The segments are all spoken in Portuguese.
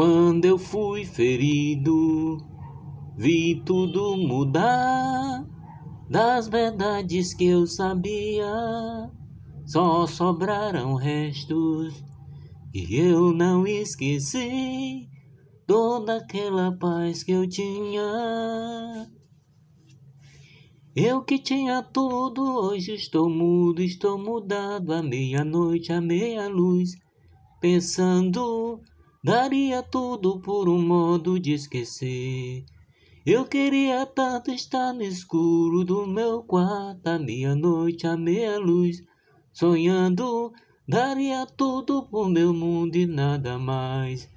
Quando eu fui ferido, vi tudo mudar. Das verdades que eu sabia, só sobraram restos. E eu não esqueci toda aquela paz que eu tinha. Eu que tinha tudo, hoje estou mudo, estou mudado. À meia-noite, à meia-luz, pensando Daria tudo por um modo de esquecer. Eu queria tanto estar no escuro do meu quarto, à meia-noite, à meia-luz, sonhando. Daria tudo por meu mundo e nada mais.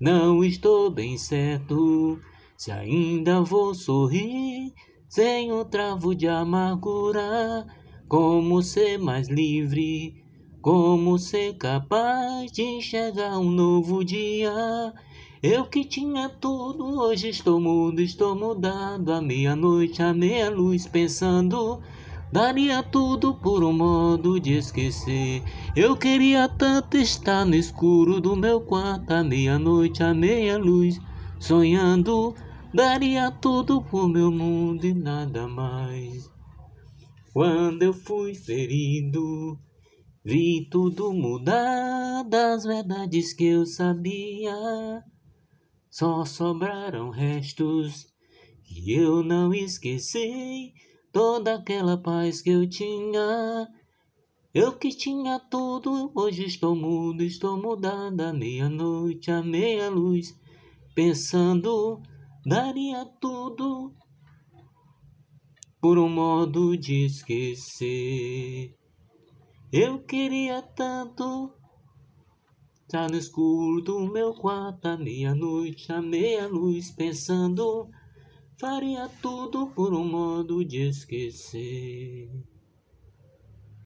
Não estou bem certo se ainda vou sorrir, sem o travo de amargura. Como ser mais livre? Como ser capaz de enxergar um novo dia? Eu que tinha tudo, hoje estou mudo, estou mudado. À meia-noite, à meia-luz, pensando. Daria tudo por um modo de esquecer. Eu queria tanto estar no escuro do meu quarto, à meia-noite, à meia-luz, sonhando. Daria tudo por meu mundo e nada mais. Quando eu fui ferido. Vi tudo mudar das verdades que eu sabia. Só sobraram restos e eu não esqueci. Toda aquela paz que eu tinha. Eu que tinha tudo, hoje estou mudo, estou mudada. Meia-noite, a meia-luz, pensando, daria tudo por um modo de esquecer. Eu queria tanto estar no escuro do meu quarto à meia-noite, à meia-luz, pensando, faria tudo por um modo de esquecer.